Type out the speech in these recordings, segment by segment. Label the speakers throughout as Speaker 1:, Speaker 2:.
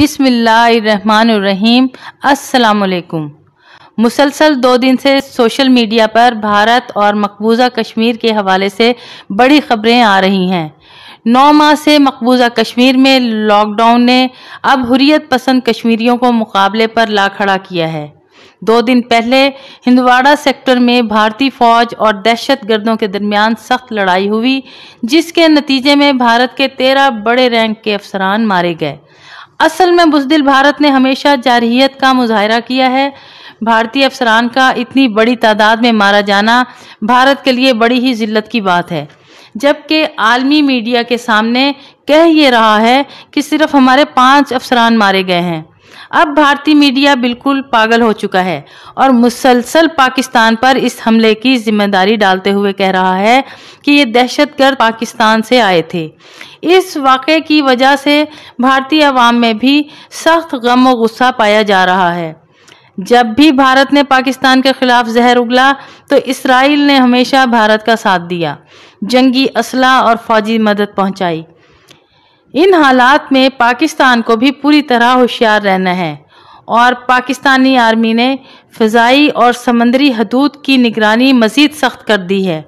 Speaker 1: बिसमीम असलकुम मुसलसल दो दिन से सोशल मीडिया पर भारत और मकबूजा कश्मीर के हवाले से बड़ी खबरें आ रही हैं नौ माह से मकबूजा कश्मीर में लॉकडाउन ने अब हुरियत पसंद कश्मीरियों को मुकाबले पर ला खड़ा किया है दो दिन पहले हिंदवाड़ा सेक्टर में भारतीय फौज और दहशत गर्दों के दरमियान सख्त लड़ाई हुई जिसके नतीजे में भारत के तेरह बड़े रैंक के अफसरान मारे गए असल में बुजदिल भारत ने हमेशा जारहीत का मुजाहरा किया है भारतीय अफसरान का इतनी बड़ी तादाद में मारा जाना भारत के लिए बड़ी ही जिल्लत की बात है जबकि आलमी मीडिया के सामने कह ये रहा है कि सिर्फ हमारे पांच अफसरान मारे गए हैं अब भारतीय मीडिया बिल्कुल पागल हो चुका है और मुसलसल पाकिस्तान पर इस हमले की जिम्मेदारी डालते हुए कह रहा है कि ये दहशतगर्द पाकिस्तान से आए थे इस वाक़े की वजह से भारतीय अवाम में भी सख्त गम और गुस्सा पाया जा रहा है जब भी भारत ने पाकिस्तान के खिलाफ जहर उगला तो इसराइल ने हमेशा भारत का साथ दिया जंगी असला और फौजी मदद पहुंचाई इन हालात में पाकिस्तान को भी पूरी तरह होशियार रहना है और पाकिस्तानी आर्मी ने फ़जाई और समंदरी हदूद की निगरानी मज़ीद सख्त कर दी है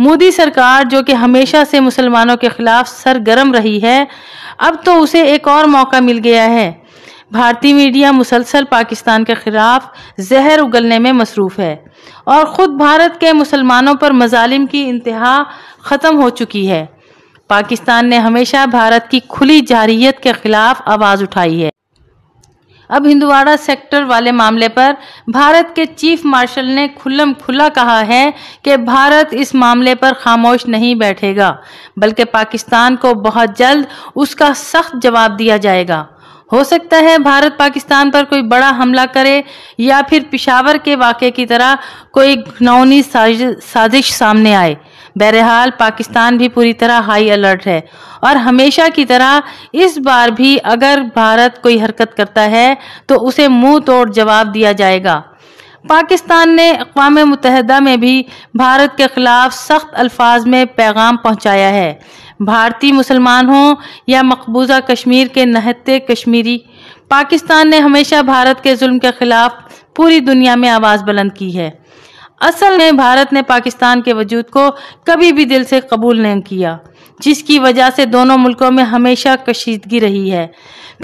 Speaker 1: मोदी सरकार जो कि हमेशा से मुसलमानों के खिलाफ सरगर्म रही है अब तो उसे एक और मौका मिल गया है भारतीय मीडिया मुसलसल पाकिस्तान के खिलाफ जहर उगलने में मसरूफ़ है और ख़ुद भारत के मुसलमानों पर मजालिम की इंतहा ख़त्म हो चुकी है पाकिस्तान ने हमेशा भारत की खुली जारियत के खिलाफ आवाज़ उठाई है अब हिंदवाड़ा सेक्टर वाले मामले पर भारत के चीफ मार्शल ने खुल्लम खुला कहा है कि भारत इस मामले पर खामोश नहीं बैठेगा बल्कि पाकिस्तान को बहुत जल्द उसका सख्त जवाब दिया जाएगा हो सकता है भारत पाकिस्तान पर कोई बड़ा हमला करे या फिर पिशावर के वाक़े की तरह कोई घनौनी साजिश सामने आए बहरहाल पाकिस्तान भी पूरी तरह हाई अलर्ट है और हमेशा की तरह इस बार भी अगर भारत कोई हरकत करता है तो उसे मुंह तोड़ जवाब दिया जाएगा पाकिस्तान ने अकवा मुतहदा में भी भारत के खिलाफ सख्त अल्फाज में पैगाम पहुँचाया है भारतीय मुसलमान हों या मकबूजा कश्मीर के नहते कश्मीरी पाकिस्तान ने हमेशा भारत के जुल्म के खिलाफ पूरी दुनिया में आवाज़ बुलंद की है असल में भारत ने पाकिस्तान के वजूद को कभी भी दिल से कबूल नहीं किया जिसकी वजह से दोनों मुल्कों में हमेशा कशीदगी रही है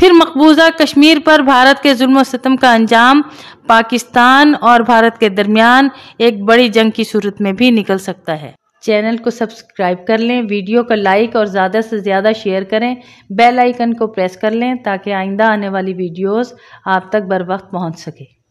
Speaker 1: फिर मकबूजा कश्मीर पर भारत के जुल्म सितम का अंजाम पाकिस्तान और भारत के दरमियान एक बड़ी जंग की सूरत में भी निकल सकता है चैनल को सब्सक्राइब कर लें वीडियो को लाइक और ज़्यादा से ज़्यादा शेयर करें बेल आइकन को प्रेस कर लें ताकि आइंदा आने वाली वीडियोस आप तक बर वक्त पहुँच सके